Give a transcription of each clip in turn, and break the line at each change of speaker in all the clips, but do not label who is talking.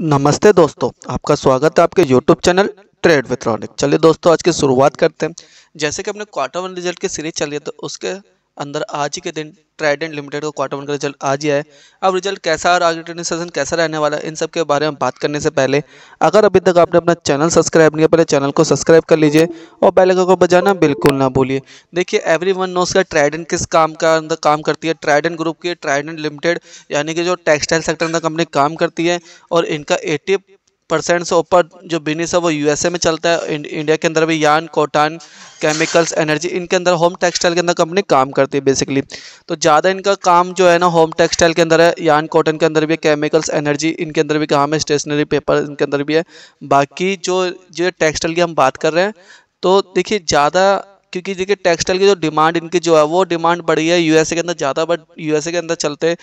नमस्ते दोस्तों आपका स्वागत है आपके यूट्यूब चैनल ट्रेड विथ्रॉनिक चलिए दोस्तों आज की शुरुआत करते हैं जैसे कि अपने क्वार्टर वन रिजल्ट की सीरीज चली है तो उसके अंदर आज ही के दिन ट्राइडेंट लिमिटेड का क्वार्टर वन का रिजल्ट आज ही है अब रिजल्ट कैसा और आगे ट्रेडिंग सेशन कैसा रहने वाला है इन सब के बारे में बात करने से पहले अगर अभी तक आपने अपना चैनल सब्सक्राइब नहीं किया पहले चैनल को सब्सक्राइब कर लीजिए और बेल आइकन को बजाना बिल्कुल ना भूलिए देखिए एवरी वन नोस का ट्राइडेंट किस काम का अंदर काम करती है ट्राइडेंट ग्रुप की ट्राइडेंट लिमिटेड यानी कि जो टेक्सटाइल सेक्टर अंदर कंपनी काम करती है और इनका एटी परसेंट से ऊपर जो बिजनेस है वो यूएसए में चलता है इंडिया के अंदर भी यान कॉटन केमिकल्स एनर्जी इनके अंदर होम टेक्सटाइल के अंदर कंपनी काम करती है बेसिकली तो ज़्यादा इनका काम जो है ना होम टेक्सटाइल के अंदर है यान कॉटन के अंदर भी केमिकल्स एनर्जी इनके अंदर भी काम है स्टेशनरी पेपर इनके अंदर भी है बाकी जो जो टेक्सटाइल की हम बात कर रहे हैं तो देखिए ज़्यादा क्योंकि देखिए टेक्सटाइल की जो डिमांड इनकी जो है वो डिमांड बढ़ी है यूएसए के अंदर ज़्यादा बट यूएसए के अंदर चलते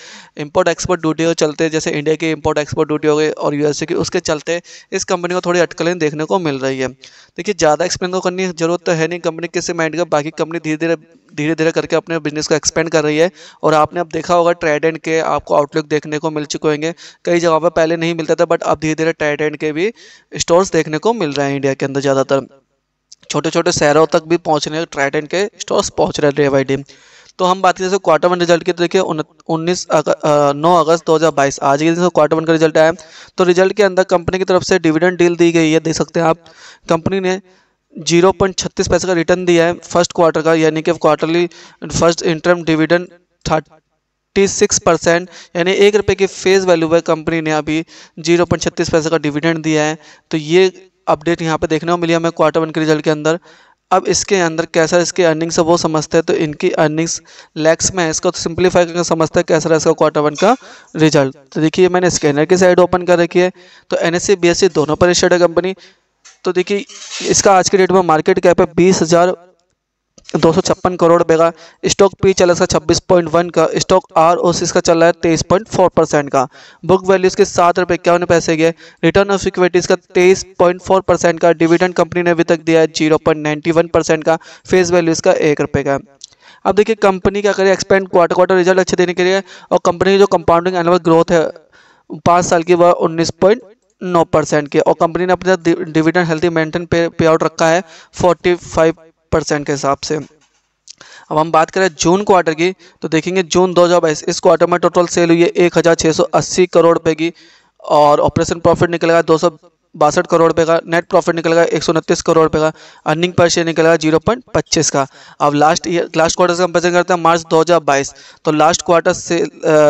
इंपोर्ट एक्सपोर्ट ड्यूटी हो चलते जैसे इंडिया की इंपोर्ट एक्सपोर्ट ड्यूटी हो गई और यूएसए की उसके चलते इस कंपनी को थोड़ी अटकलें देखने को मिल रही है देखिए ज़्यादा एक्सप्लेन तो करनी जरूरत तो है नहीं कंपनी किसी माइंड का बाकी कंपनी धीरे धीरे धीरे धीरे करके अपने बिजनेस को एक्सपेंड कर रही है और आपने अब देखा होगा ट्रेड एंड के आपको आउटलुक देखने को मिल चुके होंगे कई जगह पर पहले नहीं मिलता था बट अब धीरे धीरे ट्रेड एंड के भी स्टोर्स देखने को मिल रहे हैं इंडिया के अंदर ज़्यादातर छोटे छोटे शहरों तक भी पहुँचने ट्राइटन के स्टोर्स पहुँच रहे डे बाई डे तो हम बात करें क्वार्टर वन रिजल्ट की तो देखिए उन्नीस नौ अगस्त 2022 आज के दिन क्वार्टर वन का रिजल्ट आया तो रिजल्ट के अंदर कंपनी की तरफ से डिविडेंड डील दी गई है देख सकते हैं आप कंपनी ने जीरो पॉइंट छत्तीस पैसे का रिटर्न दिया है फर्स्ट क्वार्टर का यानी कि quarterly first interim dividend thirty six percent यानी एक रुपये की फेस वैल्यू पर कंपनी ने अभी जीरो पॉइंट छत्तीस पैसे का डिविडेंड दिया है तो ये अपडेट यहाँ पे देखने को मिली हमें क्वार्टर वन के रिजल्ट के अंदर अब इसके अंदर कैसा इसकी अर्निंग्स है वो समझते हैं तो इनकी अर्निंग्स लैक्स में है इसको तो सिंप्लीफाई करके समझते हैं कैसा रहा इसका क्वार्टर वन का रिजल्ट तो देखिए मैंने स्कैनर की साइड ओपन कर रखी है तो एन एस e, e दोनों पर रजिस्टर्ड है कंपनी तो देखिए इसका आज के डेट में मार्केट कैप है बीस हज़ार दो सौ छप्पन करोड़ रुपए का स्टॉक पी चल रहा है इसका छब्बीस पॉइंट वन का स्टॉक आर ओ सी इसका चल रहा है तेईस पॉइंट फोर परसेंट का बुक वैल्यू इसके सात रुपये इक्यावन पैसे गए रिटर्न ऑफ इक्विटीज़ का तेईस पॉइंट फोर परसेंट का डिविडेंड कंपनी ने अभी तक दिया है zero point ninety one percent का फेस वैल्यू इसका एक रुपये का अब देखिए कंपनी क्या करिए एक्सपेंड क्वार्टर क्वार्टर रिजल्ट अच्छे देने के लिए और कंपनी की जो कंपाउंडिंग एनुअल ग्रोथ है पाँच साल की वह उन्नीस पॉइंट नौ परसेंट की और कंपनी ने अपने डिविडेंड हेल्थी मेंटेन पे पे आउट रखा है फोर्टी फाइव परसेंट के हिसाब से अब हम बात करें जून क्वार्टर की तो देखेंगे जून बाईस इस क्वार्टर में टोटल सेल हुई है एक करोड़ रुपए की और ऑपरेशन प्रॉफिट निकलेगा दो बासठ करोड़ रुपये का नेट प्रॉफिट निकलेगा एक सौ उनतीस करोड़ रुपये का अर्निंग पर शेयर निकलेगा जीरो पॉइंट पच्चीस का अब लास्ट ईयर लास्ट क्वार्टर से कंपेरिजन करते हैं मार्च दो हज़ार बाईस तो लास्ट क्वार्टर से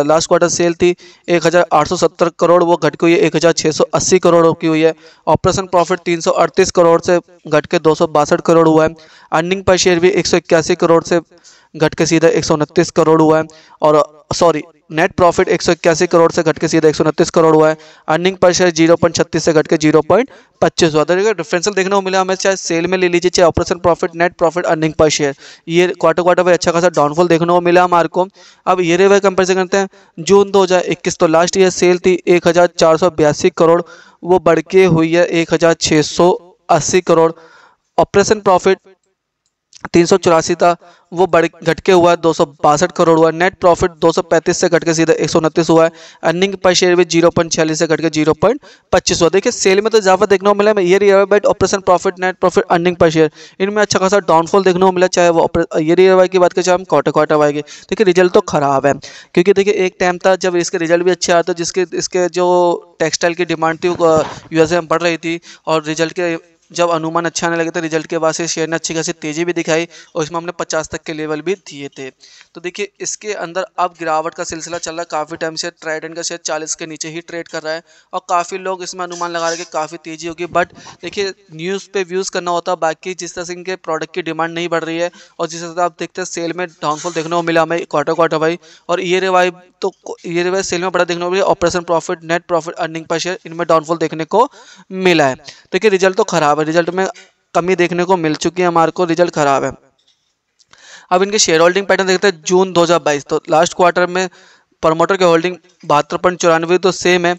लास्ट क्वार्टर सेल थी एक हज़ार आठ सौ सत्तर करोड़ वो घट के हुई है एक हज़ार छः सौ अस्सी करोड़ की हुई है ऑपरेशन प्रॉफिट तीन सौ अड़तीस करोड़ से घट के दो सौ बासठ करोड़ हुआ है अर्निंग पर शेयर भी एक सौ इक्यासी करोड़ से घट के सीधा एक सौ उनतीस करोड़ हुआ है और सॉरी नेट प्रॉफिट एक करोड़ से घट के सीधा एक करोड़ हुआ है earning per share zero point छत्तीस से घट के जीरो पॉइंट पच्चीस हुआ तो देखिए डिफरेंशियल देखने को मिला हमें चाहे सेल में ले लीजिए चाहे operation profit net profit earning per share ये क्वार्टर क्वार्टर पर अच्छा खासा डाउनफॉल देखने को मिला हमारे को अब ये रेवे कंपेरिजन करते हैं जून इक्कीस तो लास्ट ईयर सेल थी एक करोड़ वो बढ़ के हुई है एक करोड़ ऑपरेशन प्रॉफिट तीन सौ चौरासी था वो बढ़ घट के हुआ है दो सौ बासठ करोड़ हुआ नेट प्रॉफिट दो सौ पैंतीस से घट के सीधा एक सौ उनतीस हुआ है अर्निंग पर शेयर भी जीरो पॉइंट छियालीस से घट के जीरो पॉइंट पच्चीस हुआ देखिए सेल में तो इजाफा देखने को मिला है year year by operation profit net profit earning per share इनमें अच्छा खासा डाउनफॉल देखने को मिला चाहे वो ईयर ईयर वाई की बात करें चाहे हम क्वार्टर क्वार्टर वाई की देखिए रिजल्ट तो खराब है क्योंकि देखिए एक टाइम था जब इसके रिजल्ट भी अच्छे आते तो जिसके इसके जो टेक्सटाइल की डिमांड थी यूएसए में बढ़ रही थी और रिजल्ट के जब अनुमान अच्छा आने लगे तो रिजल्ट के बाद से शेयर ने अच्छी खासी तेज़ी भी दिखाई और इसमें हमने 50 तक के लेवल भी दिए थे तो देखिए इसके अंदर अब गिरावट का सिलसिला चल रहा है काफ़ी टाइम से ट्राइडन का शेयर 40 के नीचे ही ट्रेड कर रहा है और काफ़ी लोग इसमें अनुमान लगा रहे हैं कि काफ़ी तेज़ी होगी बट देखिए न्यूज़ पर व्यूज़ करना होता है बाकी जिस तरह से इनके प्रोडक्ट की डिमांड नहीं बढ़ रही है और जिस तरह से आप देखते हैं सेल में डाउनफॉल देखने को मिला हमें क्वार्टर क्वार्टर भाई और ये रिवाइव तो ये रिवाइव सेल में बड़ा देखने को मिला operation profit net profit earning per share इनमें डाउनफॉल देखने को मिला है देखिए रिजल्ट तो खराब खराब है रिजल्ट में कमी देखने को मिल चुकी है हमारे को रिजल्ट खराब है अब इनके शेयर होल्डिंग पैटर्न देखते हैं जून 2022 तो लास्ट क्वार्टर में प्रमोटर के होल्डिंग बहत्तर पॉइंट चौरानवे तो सेम है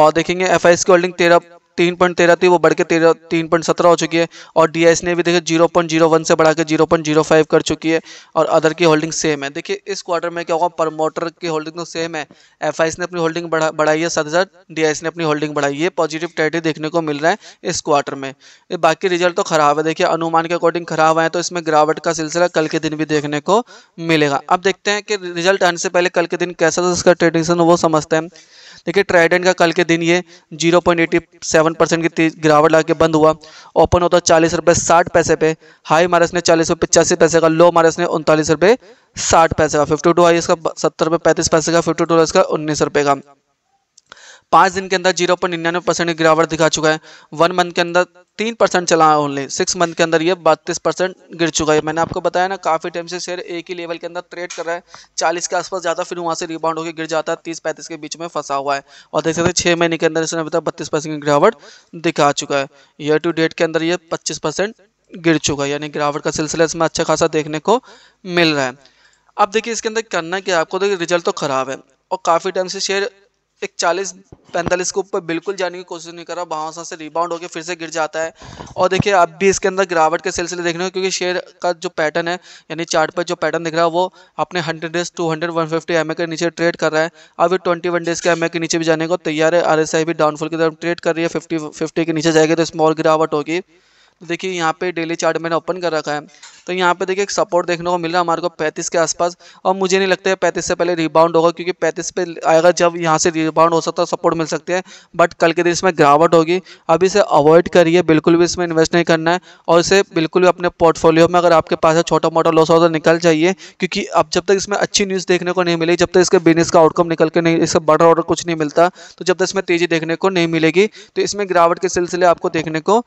और देखेंगे एफ की होल्डिंग तेरह तीन पॉइंट तेरह थी वो बढ़ के तेरह तीन पॉइंट सत्रह हो चुकी है और डी ने भी देखिए जीरो पॉइंट जीरो वन से बढ़ा के जीरो पॉइंट जीरो फाइव कर चुकी है और अदर की होल्डिंग सेम है देखिए इस क्वार्टर में क्या होगा प्रमोटर की होल्डिंग तो सेम है एफ ने अपनी होल्डिंग बढ़ा बढ़ाई है साथ ही साथ डी ने अपनी होल्डिंग बढ़ाई है पॉजिटिव टेरिटरी देखने को मिल रहा है इस क्वार्टर में बाकी रिजल्ट तो खराब है देखिए अनुमान के अकॉर्डिंग खराब है तो इसमें गिरावट का सिलसिला कल के दिन भी देखने को मिलेगा अब देखते हैं कि रिजल्ट आने से पहले कल के दिन कैसा था उसका ट्रेडिंग वो समझते हैं देखिए ट्राइडेंट का कल के दिन ये 0.87 परसेंट की गिरावट लगा के बंद हुआ ओपन होता चालीस रुपये साठ पैसे पे हाई मारस ने चालीस रुपये पचासी पैसे का लो मारस ने उनतालीस रुपये साठ पैसे का फिफ्टी टू हाई इसका सत्तर रुपये पैंतीस पैसे का फिफ्टी टू इसका उन्नीस रुपये का पाँच दिन के अंदर जीरो पॉइंट निन्यानवे परसेंट गिरावट दिखा चुका है वन मंथ के अंदर तीन परसेंट चला है ओनली सिक्स मंथ के अंदर ये बत्तीस परसेंट गिर चुका है मैंने आपको बताया ना काफ़ी टाइम से शेयर एक ही लेवल के अंदर ट्रेड कर रहा है चालीस के आसपास ज़्यादा फिर वहाँ से रिबाउंड होकर गिर जाता है तीस पैंतीस के बीच में फंसा हुआ है और देख सकते हैं छः महीने के अंदर इसने अभी तक बत्तीस परसेंट की गिरावट दिखा चुका है ईयर टू डेट के अंदर ये पच्चीस परसेंट गिर चुका है यानी गिरावट का सिलसिला इसमें अच्छा खासा देखने को मिल रहा है अब देखिए इसके अंदर करना क्या आपको देखिए रिजल्ट तो खराब है और काफ़ी टाइम से शेयर एक चालीस पैंतालीस के ऊपर बिल्कुल जाने की कोशिश नहीं कर रहा वहाँ से रिबाउंड होकर फिर से गिर जाता है और देखिए अब भी इसके अंदर गिरावट के सिलसिले देखने को क्योंकि शेयर का जो पैटर्न है यानी चार्ट पर जो पैटर्न दिख रहा है वो अपने hundred days two hundred one fifty M के नीचे ट्रेड कर रहा है अब ट्वेंटी वन डेज के एम के नीचे भी जाने को तैयार है आर भी डाउनफॉल की तरफ ट्रेड कर रही है फिफ्टी फिफ्टी के नीचे जाएगी तो स्मॉल गिरावट होगी तो देखिए यहाँ पे डेली चार्ट मैंने ओपन कर रखा है तो यहाँ पे देखिए एक सपोर्ट देखने को मिल रहा है हमारे को पैंतीस के आसपास और मुझे नहीं लगता है पैंतीस से पहले रिबाउंड होगा क्योंकि पैंतीस पे आएगा जब यहाँ से रिबाउंड हो सकता है सपोर्ट मिल सकती है बट कल के दिन इसमें गिरावट होगी अभी इसे अवॉइड करिए बिल्कुल भी इसमें इन्वेस्ट नहीं करना है और इसे बिल्कुल भी अपने पोर्टफोलियो में अगर आपके पास छोटा मोटा लॉस हो तो निकल जाइए क्योंकि अब जब तक इसमें अच्छी न्यूज़ देखने को नहीं मिली जब तक इसके बिजनेस का आउटकम निकल के नहीं इससे बड़ा ऑर्डर कुछ नहीं मिलता तो जब तक इसमें तेज़ी देखने को नहीं मिलेगी तो इसमें गिरावट के सिलसिले आपको देखने को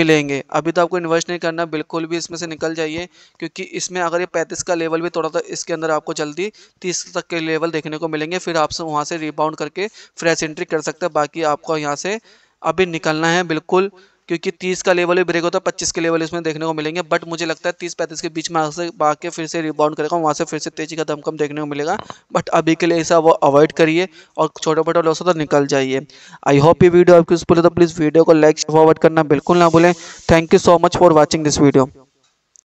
मिलेंगे अभी तो आपको इन्वेस्ट नहीं करना बिल्कुल भी इसमें से निकल जाइए चाहिए क्योंकि इसमें अगर ये पैंतीस का लेवल भी तोड़ा तो इसके अंदर आपको जल्दी तीस तक के लेवल देखने को मिलेंगे फिर आप वहाँ से रिबाउंड करके फ्रेश एंट्री कर सकते हैं बाकी आपको यहाँ से अभी निकलना है बिल्कुल क्योंकि 30 का लेवल भी ब्रेक होता है 25 के लेवल इसमें देखने को मिलेंगे बट मुझे लगता है 30-35 के बीच में से आके फिर से रिबाउंड करेगा वहाँ से फिर से तेजी का दमकम देखने को मिलेगा बट अभी के लिए ऐसा वो अवॉइड करिए और छोटे मोटे लोग तो निकल जाइए आई होप ये वीडियो आपकी उस है तो प्लीज़ वीडियो को लाइक फॉरवर्ड करना बिल्कुल ना भूलें thank you so much for watching this video